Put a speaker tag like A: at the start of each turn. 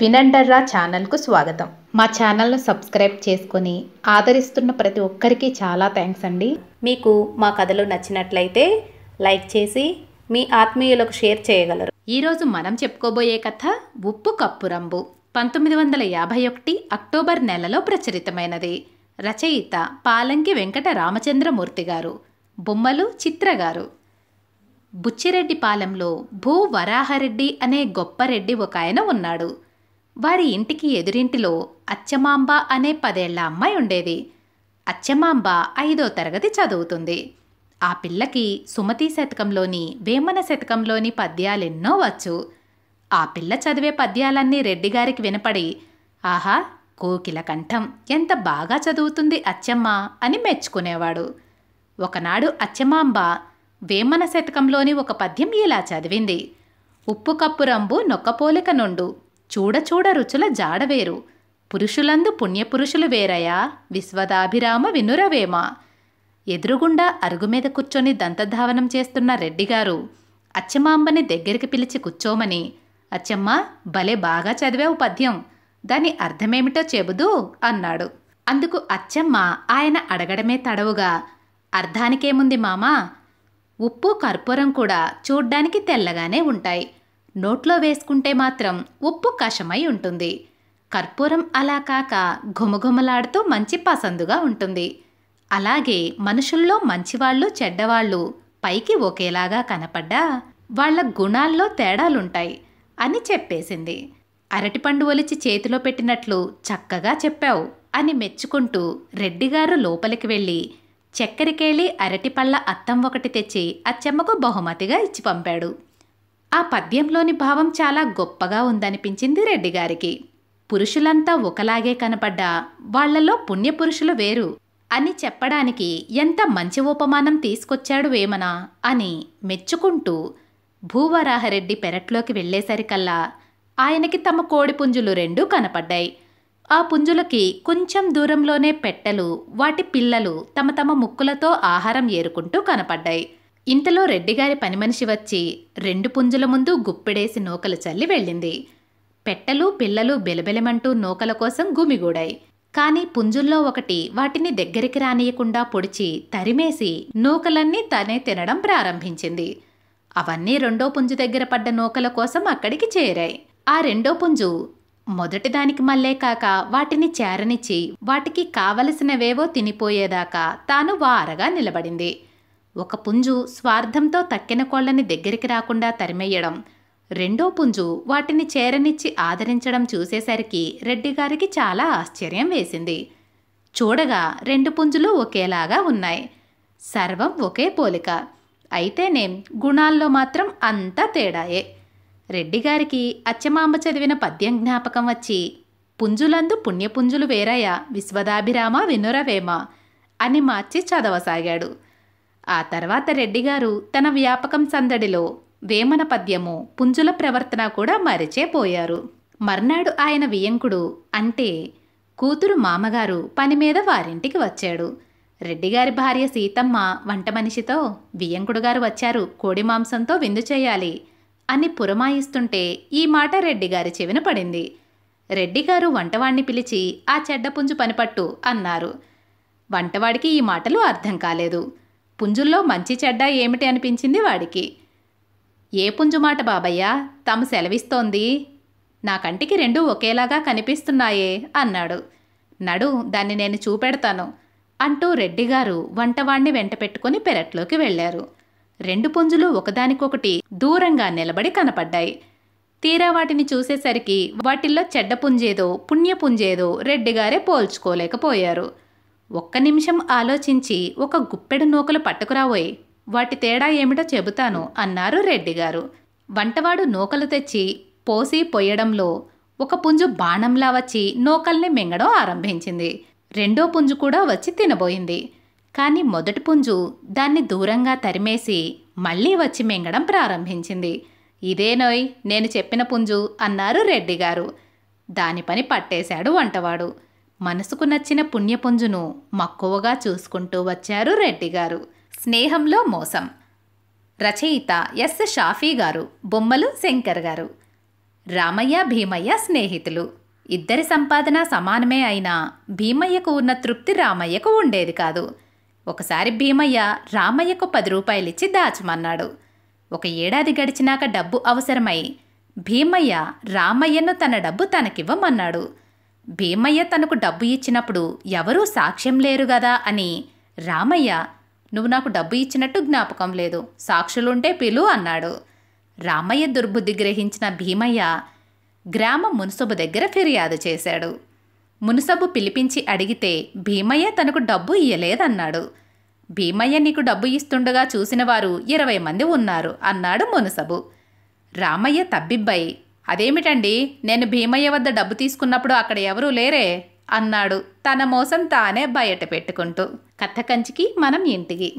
A: వినండర్రా ఛానల్కు స్వాగతం మా ఛానల్ను సబ్స్క్రైబ్ చేసుకొని ఆదరిస్తున్న ప్రతి ఒక్కరికి చాలా థ్యాంక్స్ అండి మీకు మా కథలు నచ్చినట్లయితే లైక్ చేసి మీ ఆత్మీయులకు షేర్ చేయగలరు ఈరోజు మనం చెప్పుకోబోయే కథ ఉప్పు కప్పురంబు పంతొమ్మిది వందల యాభై ఒకటి అక్టోబర్ నెలలో ప్రచురితమైనది రచయిత పాలంకి వెంకట రామచంద్రమూర్తి గారు బొమ్మలు చిత్ర గారు బుచ్చిరెడ్డిపాలెంలో భూ వరాహరెడ్డి అనే గొప్ప రెడ్డి ఒక ఆయన ఉన్నాడు వారి ఇంటికి ఎదురింటిలో అచ్చమాంబ అనే పదేళ్ల అమ్మాయి ఉండేది అచ్చమాంబ ఐదో తరగతి చదువుతుంది ఆ పిల్లకి సుమతి శతకంలోని వేమన శతకంలోని పద్యాలెన్నో వచ్చు ఆ పిల్ల చదివే పద్యాలన్నీ రెడ్డిగారికి వినపడి ఆహా కోకిల కంఠం ఎంత బాగా చదువుతుంది అచ్చమ్మ అని మెచ్చుకునేవాడు ఒకనాడు అచ్చమాంబ వేమన శతకంలోని ఒక పద్యం ఇలా చదివింది ఉప్పు కప్పు రంబు నొక్కపోలిక నుండు చూడ చూడ రుచుల జాడవేరు పురుషులందు పుణ్యపురుషులు వేరయా విశ్వదాభిరామ వినురవేమ ఎదురుగుండా అరుగుమీద కూర్చొని దంతధావనం చేస్తున్న రెడ్డిగారు అచ్చమాంబని దగ్గరికి పిలిచి కూర్చోమని అచ్చమ్మ భలే బాగా చదివావు పద్యం దాని అర్థమేమిటో చెబుదు అన్నాడు అందుకు అచ్చమ్మ ఆయన అడగడమే తడవుగా అర్థానికేముంది మామా ఉప్పు కర్పూరం కూడా చూడ్డానికి తెల్లగానే ఉంటాయి నోట్లో వేసుకుంటే మాత్రం ఉప్పు కషమై ఉంటుంది కర్పూరం అలా కాక ఘుమఘుమలాడుతూ మంచి పసందుగా ఉంటుంది అలాగే మనుషుల్లో మంచివాళ్ళు చెడ్డవాళ్ళు పైకి ఒకేలాగా కనపడ్డా వాళ్ళ గుణాల్లో తేడాలుంటాయి అని చెప్పేసింది అరటిపండు ఒలిచి చేతిలో పెట్టినట్లు చక్కగా చెప్పావు అని మెచ్చుకుంటూ రెడ్డిగారు లోపలికి వెళ్ళి చక్కెరకేళి అరటిపళ్ళ అత్తం ఒకటి తెచ్చి అచ్చమ్మకు బహుమతిగా ఇచ్చి పంపాడు ఆ పద్యంలోని భావం చాలా గొప్పగా ఉందనిపించింది రెడ్డిగారికి పురుషులంతా ఒకలాగే కనపడ్డా వాళ్లలో పుణ్యపురుషులు వేరు అని చెప్పడానికి ఎంత మంచి ఉపమానం తీసుకొచ్చాడు వేమనా అని మెచ్చుకుంటూ భూవరాహరెడ్డి పెరట్లోకి వెళ్లేసరికల్లా ఆయనకి తమ కోడి పుంజులు రెండూ కనపడ్డాయి ఆ పుంజులకి కొంచెం దూరంలోనే పెట్టెలు వాటి పిల్లలు తమ తమ ముక్కులతో ఆహారం ఏరుకుంటూ కనపడ్డాయి ఇంతలో రెడ్డిగారి పని మనిషి వచ్చి రెండు పుంజుల ముందు గుప్పెడేసి నూకలు చల్లి వెళ్ళింది పెట్టలు పిల్లలు బెలబెలమంటూ నూకల కోసం గుమిగూడాయి కానీ పుంజుల్లో ఒకటి వాటిని దగ్గరికి రానియకుండా పొడిచి తరిమేసి నూకలన్నీ తనే తినడం ప్రారంభించింది అవన్నీ రెండో పుంజు దగ్గర పడ్డ నూకల కోసం అక్కడికి చేరాయి ఆ రెండో పుంజు మొదటిదానికి మళ్ళే కాక వాటిని చేరనిచ్చి వాటికి కావలసినవేవో తినిపోయేదాకా తాను వారగా నిలబడింది ఒక పుంజు స్వార్థంతో తక్కిన కోళ్లని దగ్గరికి రాకుండా తరిమేయడం రెండో పుంజు వాటిని చేరనిచ్చి ఆదరించడం చూసేసరికి రెడ్డిగారికి చాలా ఆశ్చర్యం వేసింది చూడగా రెండు పుంజులు ఒకేలాగా ఉన్నాయి సర్వం ఒకే పోలిక అయితేనేం గుణాల్లో మాత్రం అంతా తేడాయే రెడ్డిగారికి అచ్చమాంబ చదివిన పద్యం జ్ఞాపకం వచ్చి పుంజులందు పుణ్యపుంజులు వేరయ్యా విశ్వదాభిరామ వినురవేమ అని మార్చి చదవసాగాడు ఆ తర్వాత రెడ్డిగారు తన వ్యాపకం సందడిలో వేమన పద్యము పుంజుల ప్రవర్తన కూడా మరిచేపోయారు మర్నాడు ఆయన వియంకుడు అంటే కూతురు మామగారు పని మీద వారింటికి వచ్చాడు రెడ్డిగారి భార్య సీతమ్మ వంట మనిషితో వియంకుడు గారు వచ్చారు కోడి మాంసంతో విందు చేయాలి అని పురమాయిస్తుంటే ఈ మాట రెడ్డిగారి చెవిన పడింది రెడ్డిగారు వంటవాణ్ణి పిలిచి ఆ చెడ్డపుంజు పనిపట్టు అన్నారు వంటవాడికి ఈ మాటలు అర్థం కాలేదు పుంజుల్లో మంచి చెడ్డ ఏమిటి అనిపించింది వాడికి ఏ పుంజు మాట బాబయ్య తాము సెలవిస్తోంది నా కంటికి రెండూ ఒకేలాగా కనిపిస్తున్నాయే అన్నాడు నడు దాన్ని నేను చూపెడతాను అంటూ రెడ్డిగారు వంటవాణ్ణి వెంట పెట్టుకుని పెరట్లోకి వెళ్లారు రెండు పుంజులు ఒకదానికొకటి దూరంగా నిలబడి కనపడ్డాయి తీరా వాటిని చూసేసరికి వాటిల్లో చెడ్డ పుంజేదో పుణ్యపుంజేదో రెడ్డిగారే పోల్చుకోలేకపోయారు ఒక్క నిమిషం ఆలోచించి ఒక గుప్పెడు నూకలు పట్టుకురావోయ్ వాటి తేడా ఏమిటో చెబుతాను అన్నారు రెడ్డిగారు వంటవాడు నూకలు తెచ్చి పోసి పొయ్యడంలో ఒక పుంజు బాణంలా వచ్చి నూకల్ని మింగడం ఆరంభించింది రెండో పుంజు కూడా వచ్చి తినబోయింది కానీ మొదటి పుంజు దాన్ని దూరంగా తరిమేసి మళ్ళీ వచ్చి మింగడం ప్రారంభించింది ఇదేనోయ్ నేను చెప్పిన పుంజు అన్నారు రెడ్డిగారు దాని పని పట్టేశాడు వంటవాడు మనసుకు నచ్చిన పుణ్యపుంజును మక్కువగా చూసుకుంటూ వచ్చారు రెడ్డి గారు స్నేహంలో మోసం రచయిత ఎస్ షాఫీ గారు బొమ్మలు శంకర్ గారు రామయ్య భీమయ్య స్నేహితులు ఇద్దరి సంపాదన సమానమే అయినా భీమయ్యకు ఉన్న తృప్తి రామయ్యకు ఉండేది కాదు ఒకసారి భీమయ్య రామయ్యకు పది రూపాయలిచ్చి దాచమన్నాడు ఒక ఏడాది గడిచినాక డబ్బు అవసరమై భీమయ్య రామయ్యను తన డబ్బు తనకివ్వమన్నాడు భీమయ్య తనకు డబ్బు ఇచ్చినప్పుడు ఎవరూ సాక్ష్యం లేరు గదా అని రామయ్య నువ్వు నాకు డబ్బు ఇచ్చినట్టు జ్ఞాపకం లేదు సాక్షులుంటే పిలు అన్నాడు రామయ్య దుర్బుద్ధి గ్రహించిన భీమయ్య గ్రామ మునుసబు దగ్గర ఫిర్యాదు చేశాడు మునుసబు పిలిపించి అడిగితే భీమయ్య తనకు డబ్బు ఇయ్యలేదన్నాడు భీమయ్య నీకు డబ్బు ఇస్తుండగా చూసిన వారు ఇరవై మంది ఉన్నారు అన్నాడు మునుసబు రామయ్య తబ్బిబ్బై అదేమిటండి నేను భీమయ్య వద్ద డబ్బు తీసుకున్నప్పుడు అక్కడ ఎవరూ లేరే అన్నాడు తన మోసం తానే బయట పెట్టుకుంటూ కథ కంచికి మనం ఇంటికి